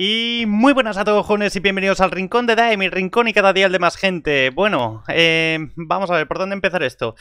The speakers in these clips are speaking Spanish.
Y muy buenas a todos jóvenes y bienvenidos al Rincón de Daemi, mi rincón y cada día el de más gente. Bueno, eh, vamos a ver, ¿por dónde empezar esto?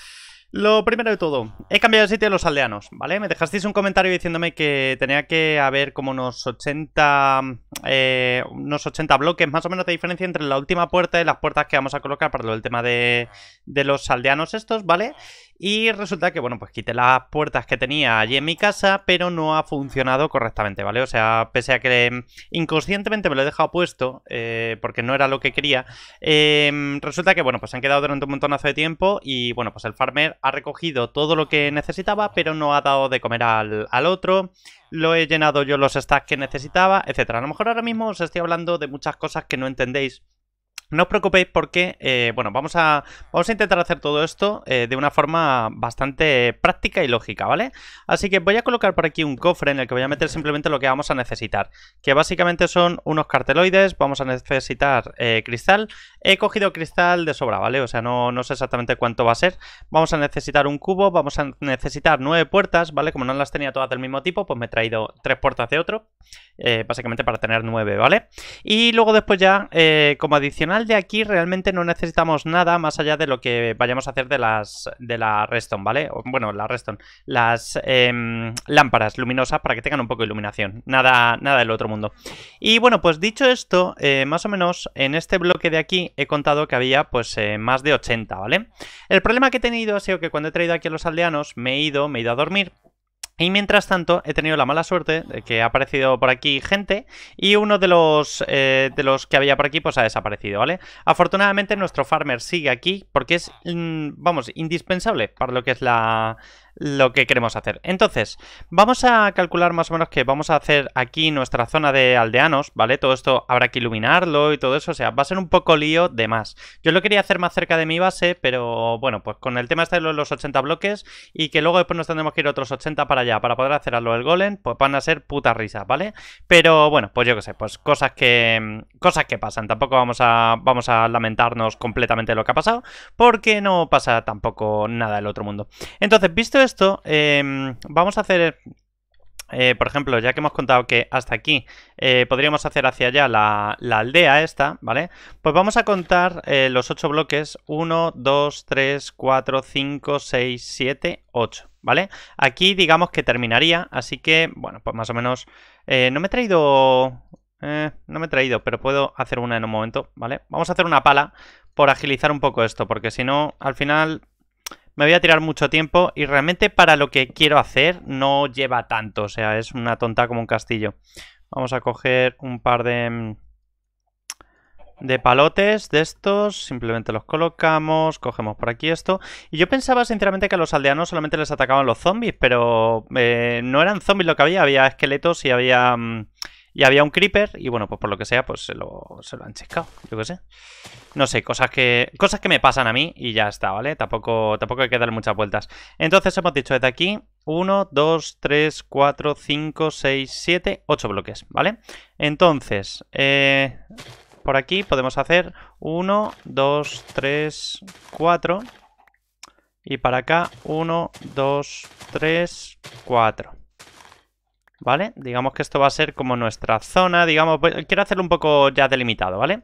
Lo primero de todo, he cambiado el sitio de los aldeanos, ¿vale? Me dejasteis un comentario diciéndome que tenía que haber como unos 80, eh, unos 80 bloques más o menos de diferencia entre la última puerta y las puertas que vamos a colocar para el tema de, los aldeanos estos, ¿vale? vale y resulta que, bueno, pues quité las puertas que tenía allí en mi casa, pero no ha funcionado correctamente, ¿vale? O sea, pese a que eh, inconscientemente me lo he dejado puesto, eh, porque no era lo que quería, eh, resulta que, bueno, pues han quedado durante un montonazo de tiempo y, bueno, pues el farmer ha recogido todo lo que necesitaba, pero no ha dado de comer al, otro, lo he llenado yo los stacks que necesitaba, etcétera. A lo mejor ahora mismo os estoy hablando de muchas cosas que no entendéis no os preocupéis porque, eh, bueno, vamos a, vamos a intentar hacer todo esto eh, de una forma bastante práctica y lógica, ¿vale? Así que voy a colocar por aquí un cofre en el que voy a meter simplemente lo que vamos a necesitar, que básicamente son unos carteloides, vamos a necesitar eh, cristal. He cogido cristal de sobra, ¿vale? O sea, no, no sé exactamente cuánto va a ser. Vamos a necesitar un cubo, vamos a necesitar nueve puertas, ¿vale? Como no las tenía todas del mismo tipo, pues me he traído tres puertas de otro, básicamente para tener nueve, ¿vale? Y luego después ya, como adicional, de aquí realmente no necesitamos nada más allá de lo que vayamos a hacer de las de la Reston, ¿vale? O, bueno, la Reston, las em, lámparas luminosas para que tengan un poco de iluminación. Nada, nada del otro mundo. Y bueno, pues dicho esto, eh, más o menos en este bloque de aquí he contado que había pues eh, más de 80, ¿vale? El problema que he tenido ha sido que cuando he traído aquí a los aldeanos me he ido, me he ido a dormir y mientras tanto, he tenido la mala suerte de que ha aparecido por aquí gente y uno de los, eh, de los que había por aquí pues ha desaparecido, ¿vale? Afortunadamente nuestro farmer sigue aquí porque es, mm, vamos, indispensable para lo que es la, lo que queremos hacer. Entonces, vamos a calcular más o menos que vamos a hacer aquí nuestra zona de aldeanos, ¿vale? Todo esto habrá que iluminarlo y todo eso, o sea, va a ser un poco lío de más. Yo lo quería hacer más cerca de mi base, pero bueno, pues con el tema este de los 80 bloques y que luego después nos tendremos que ir otros 80 para allá para poder hacer algo del golem, pues van a ser puta risa, ¿vale? Pero bueno, pues yo qué sé, pues cosas que cosas que pasan, tampoco vamos a vamos a lamentarnos completamente lo que ha pasado, porque no pasa tampoco nada del otro mundo. Entonces, visto esto, em, vamos a hacer eh, por ejemplo, ya que hemos contado que hasta aquí eh, podríamos hacer hacia allá la, la, aldea esta, ¿vale? Pues vamos a contar eh, los 8 bloques. 1, 2, 3, 4, 5, 6, 7, 8, ¿vale? Aquí digamos que terminaría, así que, bueno, pues más o menos... no me he traído... no me he traído, pero puedo hacer una en un momento, ¿vale? Vamos a hacer una pala por agilizar un poco esto, porque si no, al final me voy a tirar mucho tiempo y realmente para lo que quiero hacer no lleva tanto, o sea, es una tonta como un castillo. Vamos a coger un par de, de palotes de estos, simplemente los colocamos, cogemos por aquí esto. Y yo pensaba sinceramente que a los aldeanos solamente les atacaban los zombies, pero eh, no eran zombies lo que había, había esqueletos y había... Mm, y había un creeper y bueno, pues por lo que sea, pues se lo, han checado, yo qué sé. No sé, cosas que cosas que me pasan a mí y ya está, ¿vale? Tampoco, tampoco hay que dar muchas vueltas. Entonces hemos dicho desde aquí 1, 2, 3, 4, 5, 6, 7, 8 bloques, ¿vale? Entonces, eh, por aquí podemos hacer 1, 2, 3, 4... Y para acá, 1, 2, 3, 4. ¿vale? Digamos que esto va a ser como nuestra zona, digamos, quiero hacerlo un poco ya delimitado, ¿vale?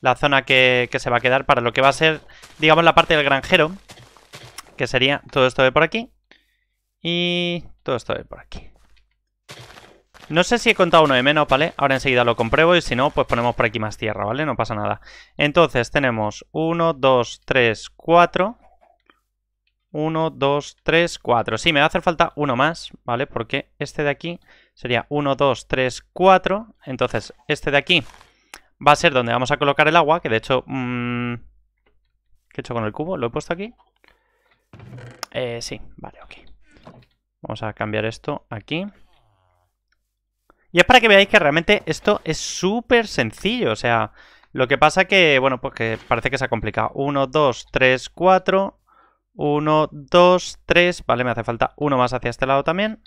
La zona que, que se va a quedar para lo que va a ser, digamos, la parte del granjero, que sería todo esto de por aquí y todo esto de por aquí. No sé si he contado uno de menos, ¿vale? Ahora enseguida lo compruebo y si no, pues ponemos por aquí más tierra, ¿vale? No pasa nada. Entonces tenemos 1, 2, 3, 4, 1, 2, 3, 4. Sí, me va a hacer falta uno más, ¿vale? Porque este de aquí sería 1, 2, 3, 4. Entonces, este de aquí va a ser donde vamos a colocar el agua, que de hecho... Mm, ¿Qué he hecho con el cubo? ¿Lo he puesto aquí? Eh, sí, vale, ok. Vamos a cambiar esto aquí. Y es para que veáis que realmente esto es súper sencillo, o sea... Lo que pasa que, bueno, pues que parece que se ha complicado. 1, 2, 3, 4... 1, dos, tres... Vale, me hace falta uno más hacia este lado también.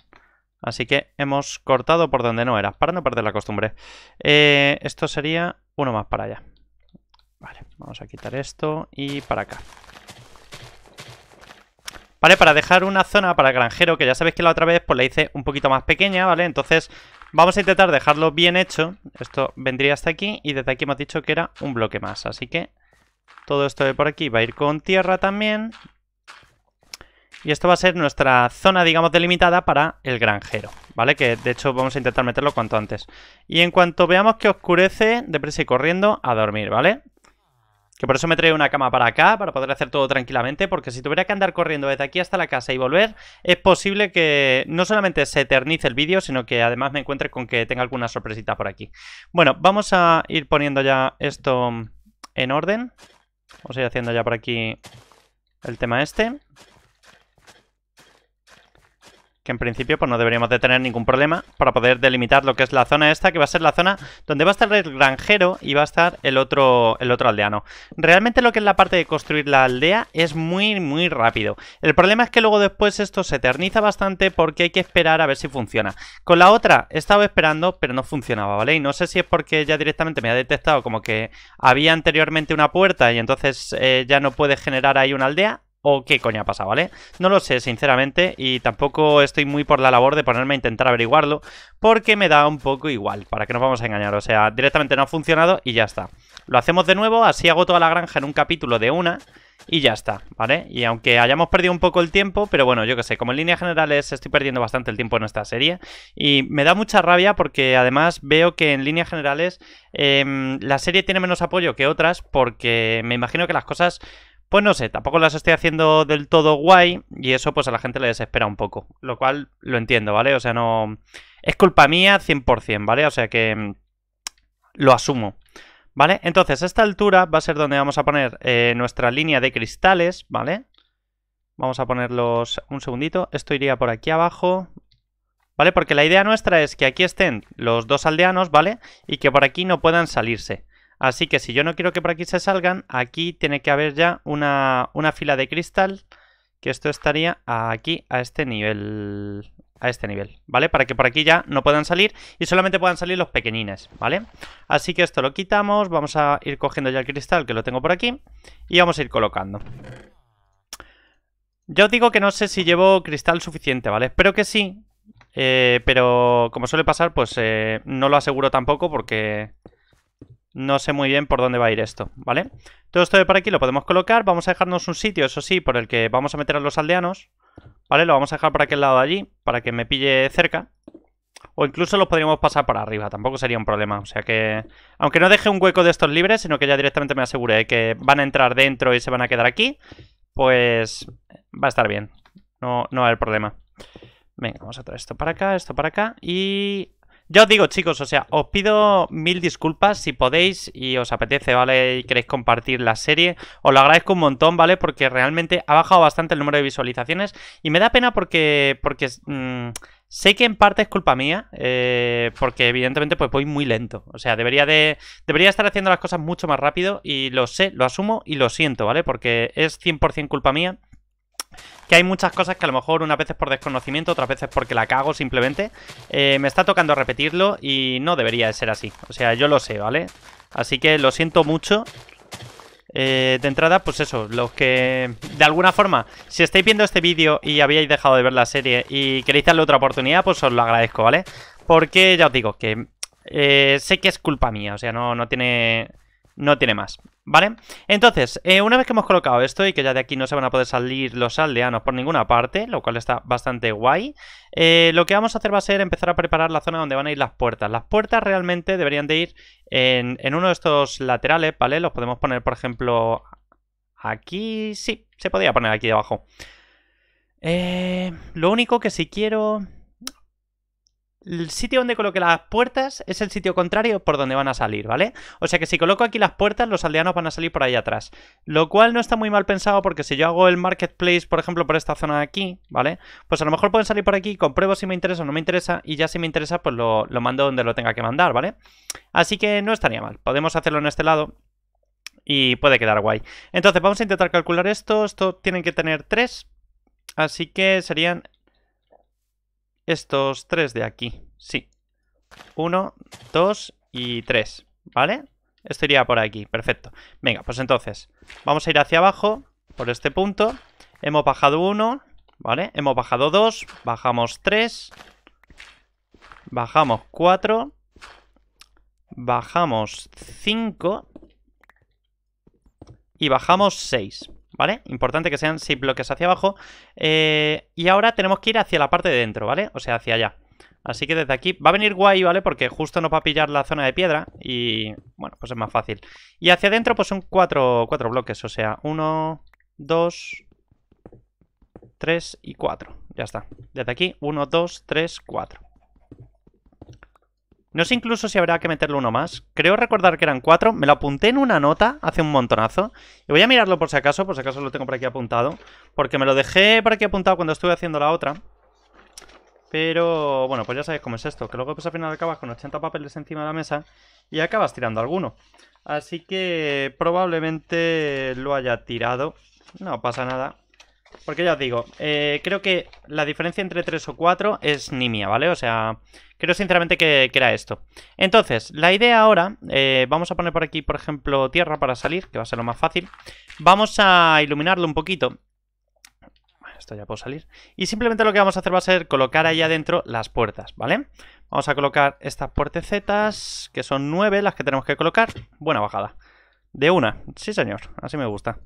Así que hemos cortado por donde no era, para no perder la costumbre. Eh, esto sería uno más para allá. Vale, vamos a quitar esto y para acá. Vale, para dejar una zona para granjero, que ya sabéis que la otra vez pues la hice un poquito más pequeña, ¿vale? Entonces vamos a intentar dejarlo bien hecho. Esto vendría hasta aquí y desde aquí hemos dicho que era un bloque más. Así que todo esto de por aquí va a ir con tierra también. Y esto va a ser nuestra zona, digamos, delimitada para el granjero, ¿vale? Que de hecho vamos a intentar meterlo cuanto antes. Y en cuanto veamos que oscurece, deprisa y corriendo a dormir, ¿vale? Que por eso me trae una cama para acá, para poder hacer todo tranquilamente, porque si tuviera que andar corriendo desde aquí hasta la casa y volver, es posible que no solamente se eternice el vídeo, sino que además me encuentre con que tenga alguna sorpresita por aquí. Bueno, vamos a ir poniendo ya esto en orden. Vamos a ir haciendo ya por aquí el tema este que en principio pues no deberíamos de tener ningún problema para poder delimitar lo que es la zona esta, que va a ser la zona donde va a estar el granjero y va a estar el otro, el otro aldeano. Realmente lo que es la parte de construir la aldea es muy, muy rápido. El problema es que luego después esto se eterniza bastante porque hay que esperar a ver si funciona. Con la otra he estado esperando, pero no funcionaba, ¿vale? Y no sé si es porque ya directamente me ha detectado como que había anteriormente una puerta y entonces eh, ya no puede generar ahí una aldea o qué coña pasa, ¿vale? No lo sé, sinceramente, y tampoco estoy muy por la labor de ponerme a intentar averiguarlo, porque me da un poco igual, para que nos vamos a engañar, o sea, directamente no ha funcionado y ya está. Lo hacemos de nuevo, así hago toda la granja en un capítulo de una, y ya está, ¿vale? Y aunque hayamos perdido un poco el tiempo, pero bueno, yo qué sé, como en líneas generales estoy perdiendo bastante el tiempo en esta serie. Y me da mucha rabia porque además veo que en líneas generales em, la serie tiene menos apoyo que otras porque me imagino que las cosas pues no sé, tampoco las estoy haciendo del todo guay y eso pues a la gente le desespera un poco, lo cual lo entiendo, ¿vale? O sea, no... Es culpa mía 100%, ¿vale? O sea que mm, lo asumo. ¿Vale? Entonces, a esta altura va a ser donde vamos a poner eh, nuestra línea de cristales, ¿vale? Vamos a ponerlos un segundito. Esto iría por aquí abajo. ¿Vale? Porque la idea nuestra es que aquí estén los dos aldeanos, ¿vale? Y que por aquí no puedan salirse. Así que si yo no quiero que por aquí se salgan, aquí tiene que haber ya una, fila de cristal, que esto estaría aquí a este nivel, a este nivel, ¿vale? Para que por aquí ya no puedan salir y solamente puedan salir los pequeñines, ¿vale? Así que esto lo quitamos, vamos a ir cogiendo ya el cristal que lo tengo por aquí y vamos a ir colocando. Yo digo que no sé si llevo cristal suficiente, ¿vale? Espero que sí, eh, pero como suele pasar, pues eh, no lo aseguro tampoco porque... No sé muy bien por dónde va a ir esto, ¿vale? Todo esto de por aquí lo podemos colocar. Vamos a dejarnos un sitio, eso sí, por el que vamos a meter a los aldeanos. ¿Vale? Lo vamos a dejar por aquel lado de allí, para que me pille cerca. O incluso los podríamos pasar para arriba, tampoco sería un problema. O sea que, aunque no deje un hueco de estos libres, sino que ya directamente me asegure que van a entrar dentro y se van a quedar aquí, pues va a estar bien. No, no va a haber problema. Venga, vamos a traer esto para acá, esto para acá y yo os digo, chicos, o sea, os pido mil disculpas si podéis y os apetece, ¿vale? Y queréis compartir la serie. Os lo agradezco un montón, ¿vale? Porque realmente ha bajado bastante el número de visualizaciones. Y me da pena porque. porque mm, sé que en parte es culpa mía. Eh, porque evidentemente pues voy muy lento. O sea, debería de. Debería estar haciendo las cosas mucho más rápido. Y lo sé, lo asumo y lo siento, ¿vale? Porque es 100% culpa mía que hay muchas cosas que a lo mejor unas veces por desconocimiento, otras veces porque la cago simplemente. Eh, me está tocando repetirlo y no debería de ser así. O sea, yo lo sé, ¿vale? Así que lo siento mucho. Eh, de entrada, pues eso, los que de alguna forma, si estáis viendo este vídeo y habíais dejado de ver la serie y queréis darle otra oportunidad, pues os lo agradezco, ¿vale? Porque ya os digo que eh, sé que es culpa mía, o sea, no, no tiene no tiene más, ¿vale? Entonces, eh, una vez que hemos colocado esto y que ya de aquí no se van a poder salir los aldeanos por ninguna parte, lo cual está bastante guay, eh, lo que vamos a hacer va a ser empezar a preparar la zona donde van a ir las puertas. Las puertas realmente deberían de ir en, en uno de estos laterales, ¿vale? Los podemos poner, por ejemplo, aquí... Sí, se podía poner aquí debajo. Eh, lo único que si quiero el sitio donde coloque las puertas es el sitio contrario por donde van a salir, ¿vale? O sea que si coloco aquí las puertas, los aldeanos van a salir por ahí atrás. Lo cual no está muy mal pensado porque si yo hago el marketplace, por ejemplo, por esta zona de aquí, ¿vale? Pues a lo mejor pueden salir por aquí, compruebo si me interesa o no me interesa y ya si me interesa, pues lo, mando donde lo tenga que mandar, ¿vale? Así que no estaría mal. Podemos hacerlo en este lado y puede quedar guay. Entonces vamos a intentar calcular esto. Esto tienen que tener tres. así que serían estos tres de aquí, sí. Uno, dos y tres, ¿vale? Esto iría por aquí, perfecto. Venga, pues entonces, vamos a ir hacia abajo, por este punto. Hemos bajado uno, ¿vale? Hemos bajado dos, bajamos tres, bajamos cuatro, bajamos cinco y bajamos seis, ¿vale? Importante que sean 6 bloques hacia abajo. Eh, y ahora tenemos que ir hacia la parte de dentro, ¿vale? O sea, hacia allá. Así que desde aquí va a venir guay, ¿vale? Porque justo nos va a pillar la zona de piedra y, bueno, pues es más fácil. Y hacia adentro pues son cuatro bloques, o sea, 1, 2, 3 y 4. Ya está. Desde aquí, 1, 2, 3, 4. No sé incluso si habrá que meterle uno más. Creo recordar que eran cuatro. Me lo apunté en una nota hace un montonazo. Y voy a mirarlo por si acaso, por si acaso lo tengo por aquí apuntado. Porque me lo dejé por aquí apuntado cuando estuve haciendo la otra. Pero bueno, pues ya sabéis cómo es esto, que luego pues al final acabas con 80 papeles encima de la mesa y acabas tirando alguno. Así que probablemente lo haya tirado. No pasa nada. Porque ya os digo, eh, creo que la diferencia entre 3 o 4 es mía, ¿vale? O sea, creo sinceramente que, era esto. Entonces, la idea ahora, eh, vamos a poner por aquí, por ejemplo, tierra para salir, que va a ser lo más fácil. Vamos a iluminarlo un poquito. Esto ya puedo salir. Y simplemente lo que vamos a hacer va a ser colocar ahí adentro las puertas, ¿vale? Vamos a colocar estas puertecetas, que son 9 las que tenemos que colocar. Buena bajada. De una, sí señor, así me gusta.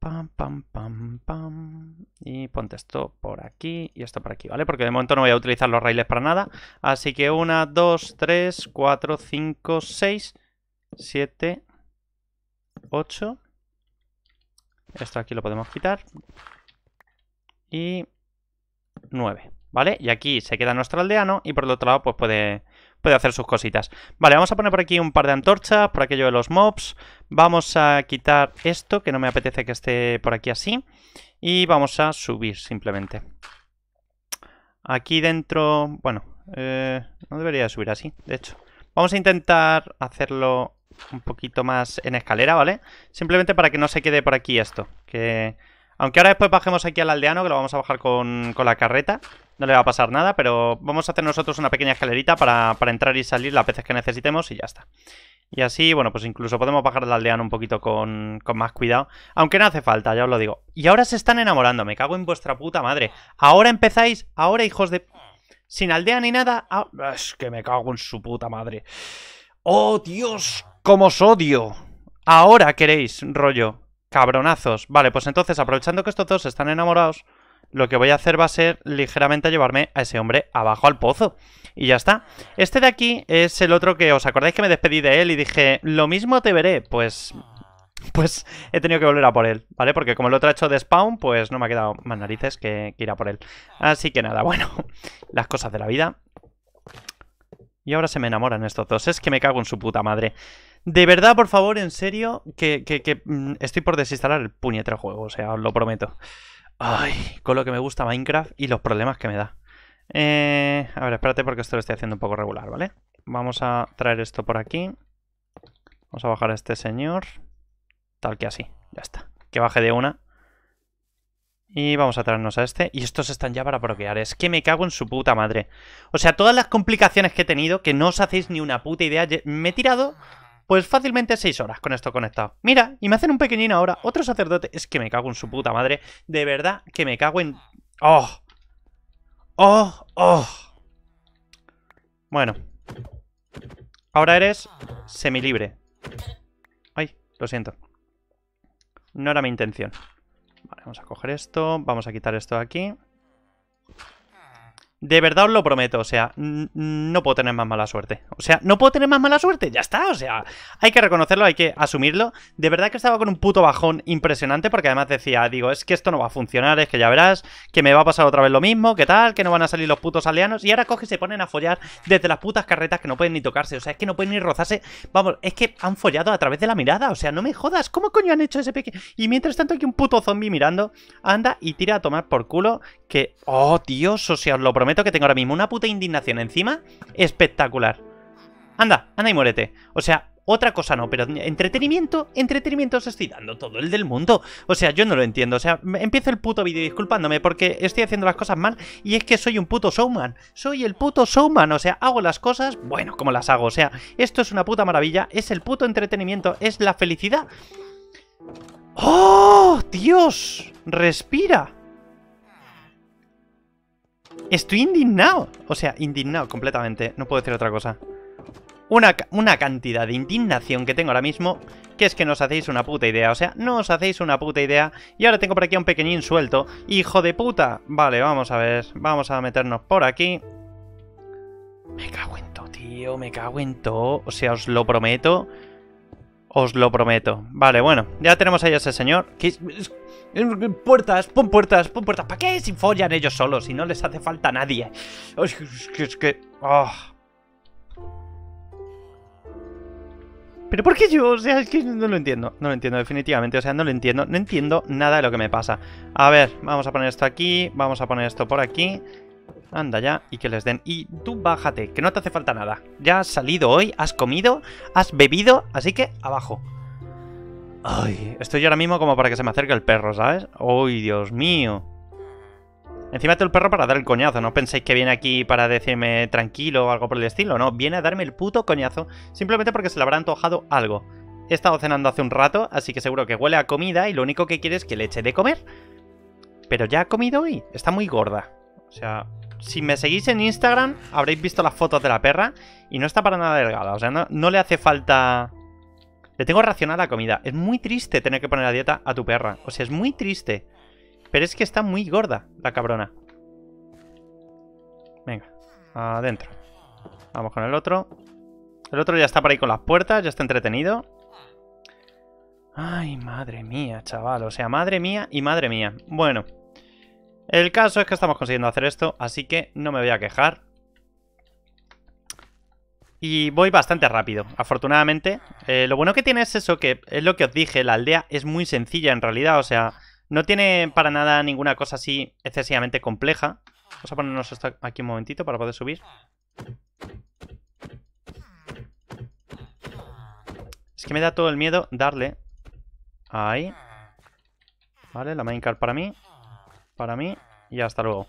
Pam, pam, pam, pam. Y ponte esto por aquí y esto por aquí, ¿vale? Porque de momento no voy a utilizar los raíles para nada. Así que 1, 2, 3, 4, 5, 6, 7, 8. Esto aquí lo podemos quitar. Y 9, ¿vale? Y aquí se queda nuestro aldeano y por el otro lado pues puede, puede hacer sus cositas. Vale, vamos a poner por aquí un par de antorchas, por aquello de los mobs. Vamos a quitar esto, que no me apetece que esté por aquí así. Y vamos a subir, simplemente. Aquí dentro... Bueno, eh, no debería subir así, de hecho. Vamos a intentar hacerlo un poquito más en escalera, ¿vale? Simplemente para que no se quede por aquí esto. Que aunque ahora después bajemos aquí al aldeano, que lo vamos a bajar con, la carreta. No le va a pasar nada, pero vamos a hacer nosotros una pequeña escalerita para, entrar y salir las veces que necesitemos y ya está. Y así, bueno, pues incluso podemos bajar al aldeano un poquito con, más cuidado. Aunque no hace falta, ya os lo digo. Y ahora se están enamorando, me cago en vuestra puta madre. Ahora empezáis, ahora hijos de... Sin aldea ni nada... es que me cago en su puta madre. ¡Oh, Dios! ¡Cómo os odio! Ahora queréis, rollo. Cabronazos. Vale, pues entonces, aprovechando que estos dos están enamorados, lo que voy a hacer va a ser ligeramente llevarme a ese hombre abajo al pozo. Y ya está. Este de aquí es el otro que os acordáis que me despedí de él y dije, lo mismo te veré. Pues... Pues he tenido que volver a por él, ¿vale? Porque como el otro ha hecho de spawn, pues no me ha quedado más narices que, que ir a por él. Así que nada, bueno, las cosas de la vida. Y ahora se me enamoran estos dos. Es que me cago en su puta madre. De verdad, por favor, en serio, que, mm, estoy por desinstalar el puñetero juego, o sea, os lo prometo. Ay, con lo que me gusta Minecraft y los problemas que me da. Eh, a ver, espérate porque esto lo estoy haciendo un poco regular, ¿vale? Vamos a traer esto por aquí. Vamos a bajar a este señor. Tal que así, ya está. Que baje de una. Y vamos a traernos a este. Y estos están ya para bloquear. Es que me cago en su puta madre. O sea, todas las complicaciones que he tenido, que no os hacéis ni una puta idea, me he tirado pues fácilmente 6 horas con esto conectado. Mira, y me hacen un pequeñín ahora. Otro sacerdote. Es que me cago en su puta madre. De verdad que me cago en... ¡Oh! ¡Oh! ¡Oh! Bueno. Ahora eres semilibre. Ay, lo siento. No era mi intención. Vale, vamos a coger esto. Vamos a quitar esto de aquí. De verdad os lo prometo, o sea, no puedo tener más mala suerte. O sea, no puedo tener más mala suerte, ya está, o sea, hay que reconocerlo, hay que asumirlo. De verdad que estaba con un puto bajón impresionante porque además decía, digo, es que esto no va a funcionar, es que ya verás, que me va a pasar otra vez lo mismo, que tal, que no van a salir los putos aldeanos. Y ahora coge y se ponen a follar desde las putas carretas que no pueden ni tocarse, o sea, es que no pueden ni rozarse. Vamos, es que han follado a través de la mirada, o sea, no me jodas, ¿cómo coño han hecho ese pequeño? Y mientras tanto hay un puto zombie mirando, anda y tira a tomar por culo que, oh Dios, o sea, os lo prometo que tengo ahora mismo una puta indignación encima espectacular. Anda, anda y muérete. O sea, otra cosa no, pero entretenimiento, entretenimiento os estoy dando todo el del mundo. O sea, yo no lo entiendo. O sea, empiezo el puto vídeo disculpándome porque estoy haciendo las cosas mal y es que soy un puto showman. Soy el puto showman. O sea, hago las cosas, bueno, como las hago. O sea, esto es una puta maravilla, es el puto entretenimiento, es la felicidad. ¡Oh, Dios! Respira. Estoy indignado. O sea, indignado completamente. No puedo decir otra cosa. Una, una, cantidad de indignación que tengo ahora mismo que es que no os hacéis una puta idea. O sea, no os hacéis una puta idea. Y ahora tengo por aquí a un pequeñín suelto. ¡Hijo de puta! Vale, vamos a ver. Vamos a meternos por aquí. Me cago en todo, tío. Me cago en todo. O sea, os lo prometo. Os lo prometo. Vale, bueno, ya tenemos ahí a ese señor. Puertas, pon puertas, pon puertas. ¿Para qué si follan ellos solos si no les hace falta nadie? Es que... Ah. ¿Pero por qué yo? O sea, es que no lo entiendo. No lo entiendo, definitivamente. O sea, no lo entiendo. No entiendo nada de lo que me pasa. A ver, vamos a poner esto aquí. Vamos a poner esto por aquí. Anda ya, y que les den. Y tú bájate, que no te hace falta nada. Ya has salido hoy, has comido, has bebido, así que abajo. Ay, estoy ahora mismo como para que se me acerque el perro, ¿sabes? ¡Ay, Dios mío! Encima el perro para dar el coñazo, no penséis que viene aquí para decirme tranquilo o algo por el estilo, no, viene a darme el puto coñazo simplemente porque se le habrá antojado algo. He estado cenando hace un rato, así que seguro que huele a comida y lo único que quiere es que le eche de comer. Pero ya ha comido hoy, está muy gorda. O sea, si me seguís en Instagram, habréis visto las fotos de la perra y no está para nada delgada. O sea, no, le hace falta... Le tengo racionada la comida. Es muy triste tener que poner a dieta a tu perra. O sea, es muy triste. Pero es que está muy gorda la cabrona. Venga, adentro. Vamos con el otro. El otro ya está por ahí con las puertas, ya está entretenido. Ay, madre mía, chaval. O sea, madre mía y madre mía. Bueno. El caso es que estamos consiguiendo hacer esto, así que no me voy a quejar. Y voy bastante rápido, afortunadamente. Eh, lo bueno que tiene es eso, que es lo que os dije, la aldea es muy sencilla en realidad, o sea, no tiene para nada ninguna cosa así excesivamente compleja. Vamos a ponernos esto aquí un momentito para poder subir. Es que me da todo el miedo darle. Ahí. Vale, la minecart para mí para mí y hasta luego.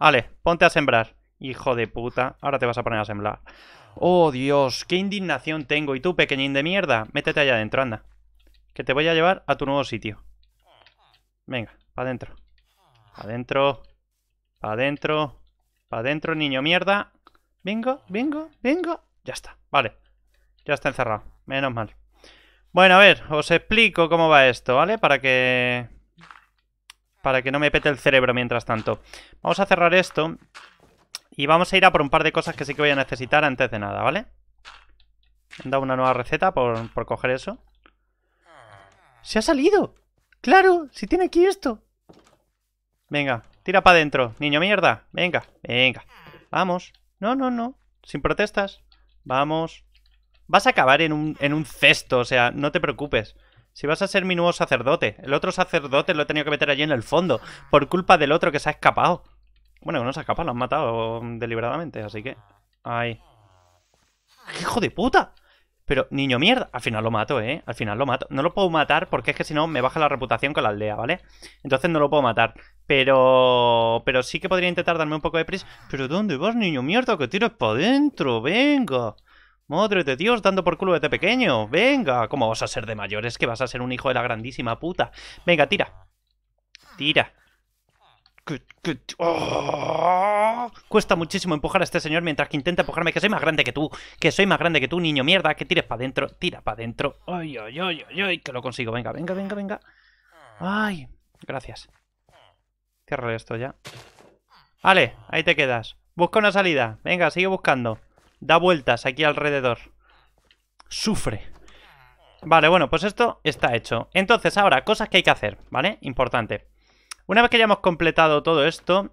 Vale, ponte a sembrar. Hijo de puta, ahora te vas a poner a sembrar. Oh, Dios, qué indignación tengo. Y tú, pequeñín de mierda, métete allá adentro, anda. Que te voy a llevar a tu nuevo sitio. Venga, para adentro. Para adentro. Para adentro. Para adentro, niño mierda. Vengo, vengo, vengo. Ya está, vale. Ya está encerrado. Menos mal. Bueno, a ver, os explico cómo va esto, ¿vale? Para que para que no me pete el cerebro mientras tanto. Vamos a cerrar esto y vamos a ir a por un par de cosas que sí que voy a necesitar antes de nada, ¿vale? Me han dado una nueva receta por, por coger eso. ¡Se ha salido! ¡Claro! ¡Si tiene aquí esto! Venga, tira para adentro, niño mierda. Venga, venga. Vamos. No, no, no. Sin protestas. Vamos. Vas a acabar en un, en un cesto, o sea, no te preocupes. Si vas a ser mi nuevo sacerdote. El otro sacerdote lo he tenido que meter allí en el fondo. Por culpa del otro que se ha escapado. Bueno, no se ha escapado, lo han matado deliberadamente, así que... Ay. ¡Hijo de puta! Pero, niño mierda, al final lo mato, ¿eh? Al final lo mato. No lo puedo matar porque es que si no me baja la reputación con la aldea, ¿vale? Entonces no lo puedo matar. Pero... Pero sí que podría intentar darme un poco de prisa. Pero ¿dónde vas, niño mierda? Que tires para dentro, venga. Madre de Dios, dando por culo de pequeño. Venga, ¿cómo vas a ser de mayores? Que vas a ser un hijo de la grandísima puta. Venga, tira. Tira. ¡ah! cuesta muchísimo empujar a este señor mientras que intenta empujarme, que soy más grande que tú, que soy más grande que tú, niño mierda, que tires para adentro, tira para adentro. Ay, ay, ay, ay, ay, que lo consigo. Venga, venga, venga, venga. Ay, gracias. Cierra esto ya. Vale, ahí te quedas. Busca una salida. Venga, sigue buscando. Da vueltas aquí alrededor. Sufre. Vale, bueno, pues esto está hecho. Entonces, ahora, cosas que hay que hacer, ¿vale? Importante. Una vez que hayamos completado todo esto,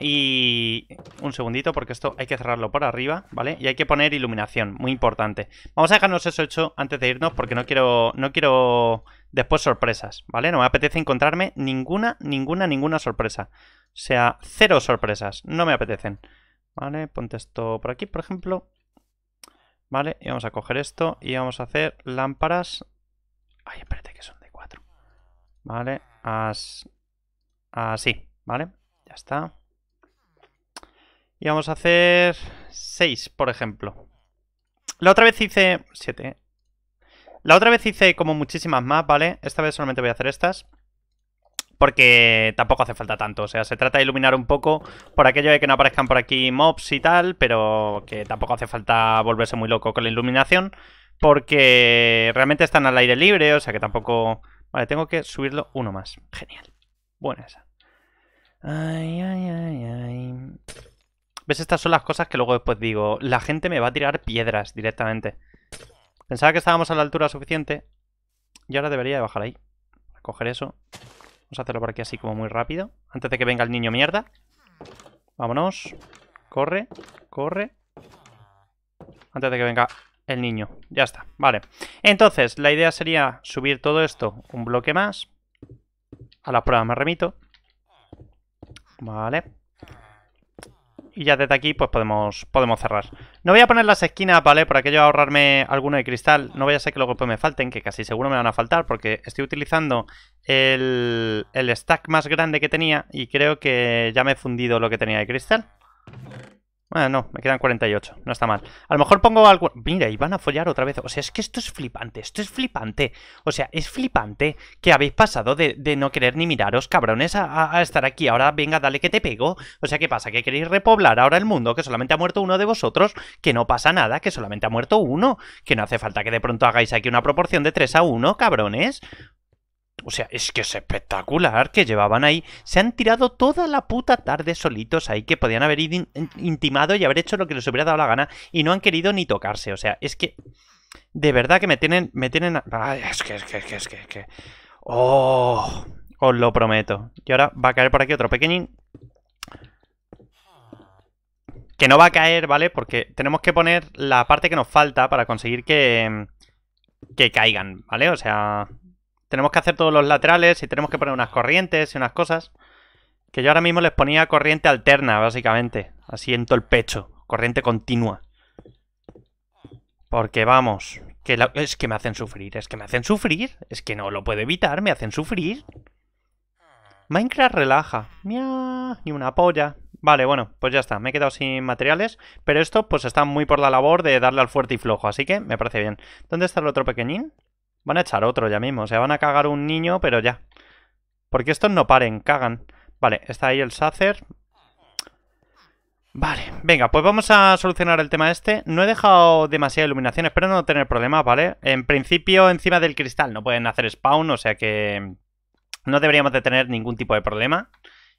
y un segundito porque esto hay que cerrarlo por arriba, ¿vale? Y hay que poner iluminación, muy importante. Vamos a dejarnos eso hecho antes de irnos porque no quiero no quiero después sorpresas, ¿vale? No me apetece encontrarme ninguna, ninguna, ninguna sorpresa. O sea, cero sorpresas, no me apetecen. Vale, ponte esto por aquí, por ejemplo. Vale, y vamos a coger esto y vamos a hacer lámparas... Ay, espérate, que son de 4 Vale, así, ¿vale? Ya está. Y vamos a hacer 6, por ejemplo. La otra vez hice... 7. ¿eh? La otra vez hice como muchísimas más, ¿vale? Esta vez solamente voy a hacer estas porque tampoco hace falta tanto. O sea, se trata de iluminar un poco por aquello de que no aparezcan por aquí mobs y tal, pero que tampoco hace falta volverse muy loco con la iluminación, porque realmente están al aire libre, o sea que tampoco... Vale, tengo que subirlo uno más. Genial. Buena esa. Ay, ay, ay, ay. ¿Ves? Estas son las cosas que luego después digo. La gente me va a tirar piedras directamente. Pensaba que estábamos a la altura suficiente. Y ahora debería de bajar ahí. Coger eso. Vamos a hacerlo por aquí así como muy rápido. Antes de que venga el niño mierda. Vámonos. Corre, corre. Antes de que venga el niño. Ya está, vale. Entonces, la idea sería subir todo esto un bloque más. A la prueba me remito. Vale y ya desde aquí pues podemos, podemos cerrar. No voy a poner las esquinas, ¿vale? Por aquello ahorrarme alguno de cristal. No voy a ser que luego pues me falten, que casi seguro me van a faltar porque estoy utilizando el, el stack más grande que tenía y creo que ya me he fundido lo que tenía de cristal. Bueno, no, me quedan 48, no está mal. A lo mejor pongo algo... Mira, y van a follar otra vez. O sea, es que esto es flipante, esto es flipante. O sea, es flipante que habéis pasado de, no querer ni miraros, cabrones, a, a, estar aquí. Ahora, venga, dale que te pego. O sea, ¿qué pasa? ¿Que queréis repoblar ahora el mundo? Que solamente ha muerto uno de vosotros, que no pasa nada, que solamente ha muerto uno. Que no hace falta que de pronto hagáis aquí una proporción de 3 a 1, cabrones. O sea, es que es espectacular que llevaban ahí. Se han tirado toda la puta tarde solitos ahí, que podían haber ido intimado y haber hecho lo que les hubiera dado la gana y no han querido ni tocarse. O sea, es que... De verdad que me tienen... Me tienen... Ay, es que, es que, es que, es que... Es que... Oh, os lo prometo. Y ahora va a caer por aquí otro pequeñín. Que no va a caer, ¿vale? Porque tenemos que poner la parte que nos falta para conseguir que... Que caigan, ¿vale? O sea, tenemos que hacer todos los laterales y tenemos que poner unas corrientes y unas cosas. Que yo ahora mismo les ponía corriente alterna, básicamente. Así en todo el pecho. Corriente continua. Porque vamos, que es que me hacen sufrir, es que me hacen sufrir. Es que no lo puedo evitar, me hacen sufrir. Minecraft relaja. Mia, ni una polla. Vale, bueno, pues ya está. Me he quedado sin materiales. Pero esto, pues está muy por la labor de darle al fuerte y flojo. Así que me parece bien. ¿Dónde está el otro pequeñín? Van a echar otro ya mismo. O sea, van a cagar un niño, pero ya. Porque estos no paren, cagan. Vale, está ahí el Sacer. Vale, venga, pues vamos a solucionar el tema este. No he dejado demasiada iluminación, espero no tener problemas, ¿vale? En principio, encima del cristal no pueden hacer spawn, o sea que no deberíamos de tener ningún tipo de problema.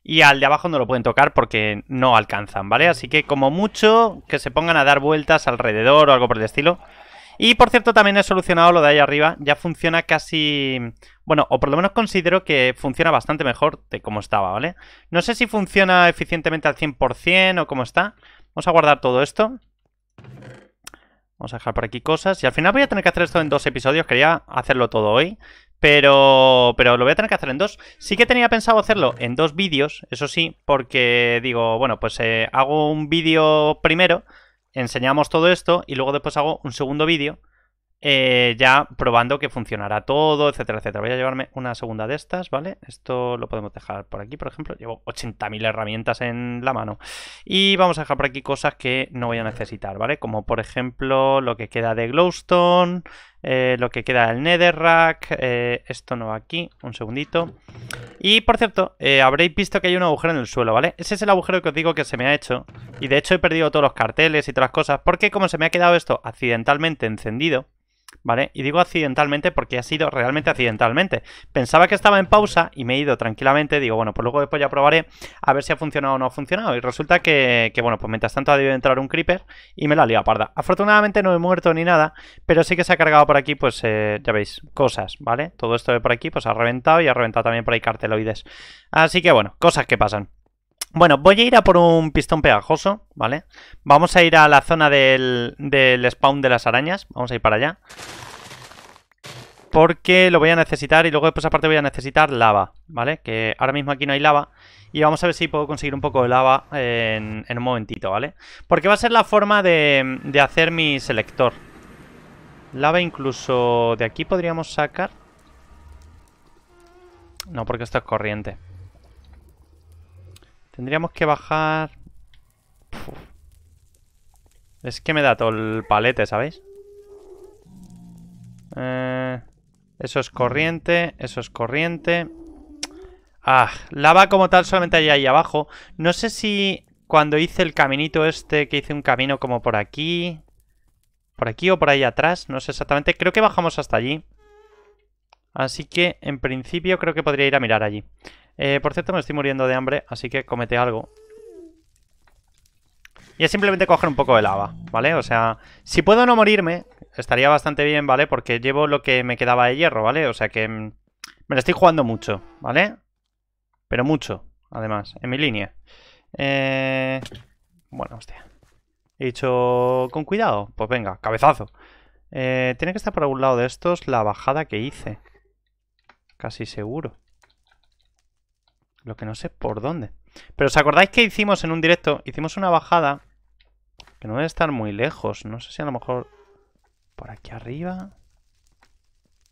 Y al de abajo no lo pueden tocar porque no alcanzan, ¿vale? Así que como mucho que se pongan a dar vueltas alrededor o algo por el estilo... Y por cierto, también he solucionado lo de ahí arriba. Ya funciona casi... Bueno, o por lo menos considero que funciona bastante mejor de como estaba, ¿vale? No sé si funciona eficientemente al 100% o cómo está. Vamos a guardar todo esto. Vamos a dejar por aquí cosas. Y al final voy a tener que hacer esto en dos episodios. Quería hacerlo todo hoy. Pero, pero lo voy a tener que hacer en dos. Sí que tenía pensado hacerlo en dos vídeos, eso sí, porque digo, bueno, pues eh, hago un vídeo primero enseñamos todo esto y luego después hago un segundo vídeo eh, ya probando que funcionará todo, etcétera, etcétera. Voy a llevarme una segunda de estas, ¿vale? Esto lo podemos dejar por aquí, por ejemplo. Llevo 80.000 herramientas en la mano. Y vamos a dejar por aquí cosas que no voy a necesitar, ¿vale? Como por ejemplo lo que queda de glowstone, eh, lo que queda del netherrack, eh, esto no aquí, un segundito. Y por cierto, habréis visto que hay un agujero en el suelo, ¿vale? Ese es el agujero que os digo que se me ha hecho. Y de hecho he perdido todos los carteles y todas las cosas, porque como se me ha quedado esto accidentalmente encendido, ¿vale? Y digo accidentalmente porque ha sido realmente accidentalmente. Pensaba que estaba en pausa y me he ido tranquilamente, digo, bueno, pues luego después ya probaré a ver si ha funcionado o no ha funcionado. Y resulta que, bueno, pues mientras tanto ha debido entrar un creeper y me la liado parda. Afortunadamente no he muerto ni nada, pero sí que se ha cargado por aquí, pues eh, ya veis, cosas, ¿vale? Todo esto de por aquí, pues ha reventado y ha reventado también por ahí carteloides. Así que bueno, cosas que pasan. Bueno, voy a ir a por un pistón pegajoso, ¿vale? Vamos a ir a la zona del, del spawn de las arañas. Vamos a ir para allá. Porque lo voy a necesitar y luego después pues, aparte voy a necesitar lava, ¿vale? Que ahora mismo aquí no hay lava. Y vamos a ver si puedo conseguir un poco de lava en, en un momentito, ¿vale? Porque va a ser la forma de, de hacer mi selector. Lava incluso de aquí podríamos sacar. No, porque esto es corriente. Tendríamos que bajar... Es que me da todo el palete, ¿sabéis? Eh, eso es corriente, eso es corriente. Ah, lava como tal solamente hay ahí abajo. No sé si cuando hice el caminito este, que hice un camino como por aquí... Por aquí o por ahí atrás, no sé exactamente. Creo que bajamos hasta allí. Así que, en principio, creo que podría ir a mirar allí. Eh, por cierto, me estoy muriendo de hambre, así que comete algo. Y es simplemente coger un poco de lava, ¿vale? O sea, si puedo no morirme, estaría bastante bien, ¿vale? Porque llevo lo que me quedaba de hierro, ¿vale? O sea que mm, me lo estoy jugando mucho, ¿vale? Pero mucho, además, en mi línea. Eh... Bueno, hostia. He dicho, con cuidado. Pues venga, cabezazo. Eh, tiene que estar por algún lado de estos la bajada que hice. Casi seguro. Lo que no sé por dónde. Pero ¿os acordáis que hicimos en un directo? Hicimos una bajada que no debe estar muy lejos. No sé si a lo mejor por aquí arriba.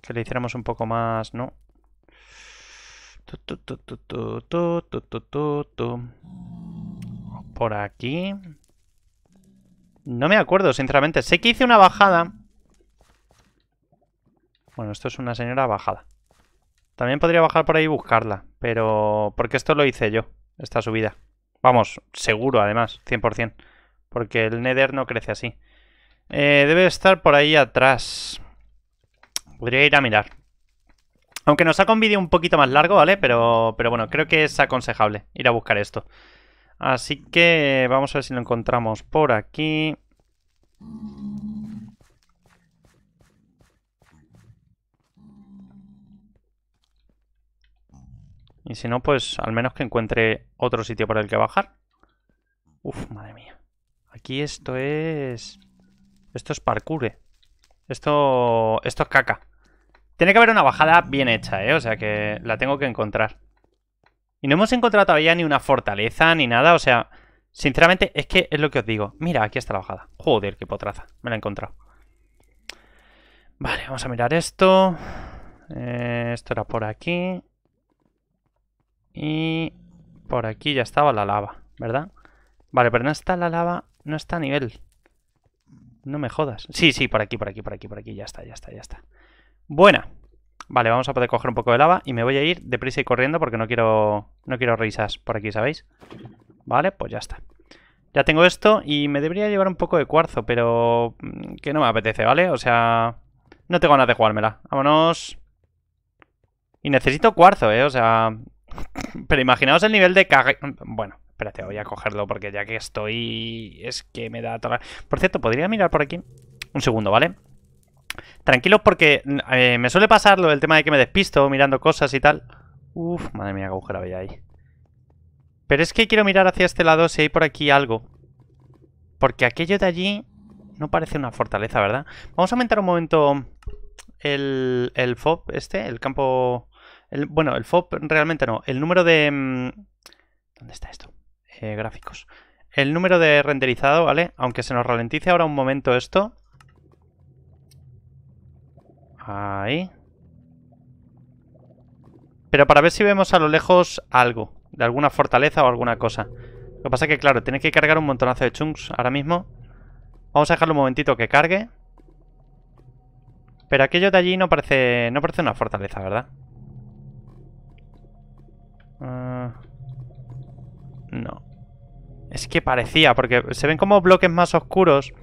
Que le hiciéramos un poco más, ¿no? Por aquí. No me acuerdo, sinceramente. Sé que hice una bajada. Bueno, esto es una señora bajada. También podría bajar por ahí y buscarla, pero... Porque esto lo hice yo, esta subida. Vamos, seguro además, 100%. Porque el Nether no crece así. Eh, debe estar por ahí atrás. Podría ir a mirar. Aunque nos saca un vídeo un poquito más largo, ¿vale? Pero, pero bueno, creo que es aconsejable ir a buscar esto. Así que vamos a ver si lo encontramos por aquí. Y si no, pues al menos que encuentre otro sitio por el que bajar. Uf, madre mía. Aquí esto es... Esto es parkour. Eh. Esto... Esto es caca. Tiene que haber una bajada bien hecha, ¿eh? O sea que la tengo que encontrar. Y no hemos encontrado todavía ni una fortaleza ni nada. O sea, sinceramente es que es lo que os digo. Mira, aquí está la bajada. Joder, qué potraza. Me la he encontrado. Vale, vamos a mirar esto. Eh, esto era por aquí. Y por aquí ya estaba la lava, ¿verdad? Vale, pero no está la lava, no está a nivel. No me jodas. Sí, sí, por aquí, por aquí, por aquí, por aquí. Ya está, ya está, ya está. Buena. Vale, vamos a poder coger un poco de lava y me voy a ir deprisa y corriendo porque no quiero, no quiero risas por aquí, ¿sabéis? Vale, pues ya está. Ya tengo esto y me debería llevar un poco de cuarzo, pero mm, que no me apetece, ¿vale? O sea, no tengo ganas de jugármela. Vámonos. Y necesito cuarzo, ¿eh? O sea, pero imaginaos el nivel de cag Bueno, espérate, voy a cogerlo porque ya que estoy... Es que me da... Toda... Por cierto, podría mirar por aquí. Un segundo, ¿vale? Tranquilos porque eh, me suele pasar lo del tema de que me despisto mirando cosas y tal. Uf, madre mía, qué agujero había ahí. Pero es que quiero mirar hacia este lado si hay por aquí algo. Porque aquello de allí no parece una fortaleza, ¿verdad? Vamos a aumentar un momento el, el FOB este, el campo bueno, el FOB realmente no. El número de... Mm, ¿Dónde está esto? Eh, gráficos. El número de renderizado, ¿vale? Aunque se nos ralentice ahora un momento esto. Ahí. Pero para ver si vemos a lo lejos algo. De alguna fortaleza o alguna cosa. Lo que pasa es que, claro, tiene que cargar un montonazo de chunks ahora mismo. Vamos a dejarlo un momentito que cargue. Pero aquello de allí no parece, no parece una fortaleza, ¿verdad? Ah. no. Es que parecía, porque se ven como bloques más oscuros.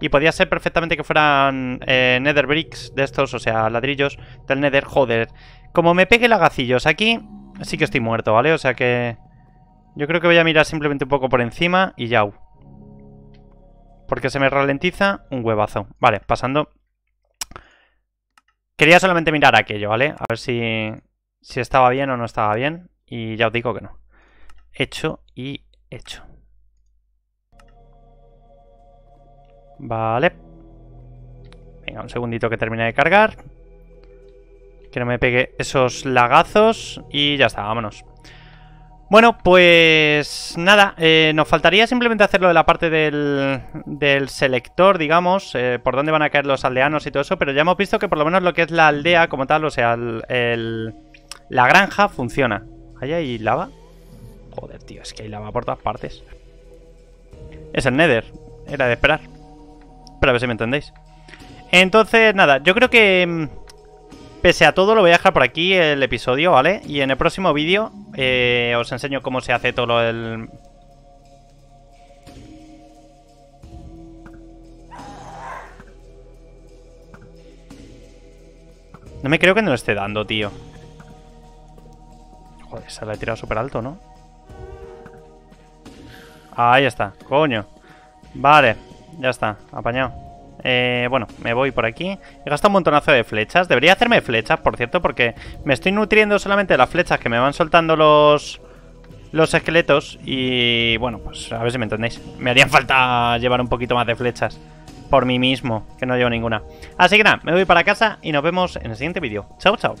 Y podía ser perfectamente que fueran eh, Nether Bricks de estos, o sea, ladrillos del Nether. Joder. Como me pegue lagacillos aquí, sí que estoy muerto, ¿vale? O sea que... Yo creo que voy a mirar simplemente un poco por encima y ya. Porque se me ralentiza un huevazo. Vale, pasando. Quería solamente mirar aquello, ¿vale? A ver si, si estaba bien o no estaba bien. Y ya os digo que no. Hecho y hecho. Vale. Venga, un segundito que termine de cargar. Que no me pegue esos lagazos. Y ya está, vámonos. Bueno, pues nada, eh, nos faltaría simplemente hacerlo de la parte del, del selector, digamos, eh, por dónde van a caer los aldeanos y todo eso, pero ya hemos visto que por lo menos lo que es la aldea como tal, o sea, el, la granja funciona. ¿Ahí hay lava? Joder, tío, es que hay lava por todas partes. Es el Nether. Era de esperar. Pero a ver si me entendéis. Entonces, nada, yo creo que... Mm, pese a todo, lo voy a dejar por aquí el episodio, ¿vale? Y en el próximo vídeo eh, os enseño cómo se hace todo el... No me creo que no lo esté dando, tío. Se la he tirado súper alto, ¿no? Ahí está, coño. Vale, ya está, apañado. Eh, bueno, me voy por aquí. He gastado un montonazo de flechas. Debería hacerme flechas, por cierto, porque me estoy nutriendo solamente de las flechas que me van soltando los... Los esqueletos y bueno, pues a ver si me entendéis. Me harían falta llevar un poquito más de flechas por mí mismo, que no llevo ninguna. Así que nada, me voy para casa y nos vemos en el siguiente vídeo. Chao, chao.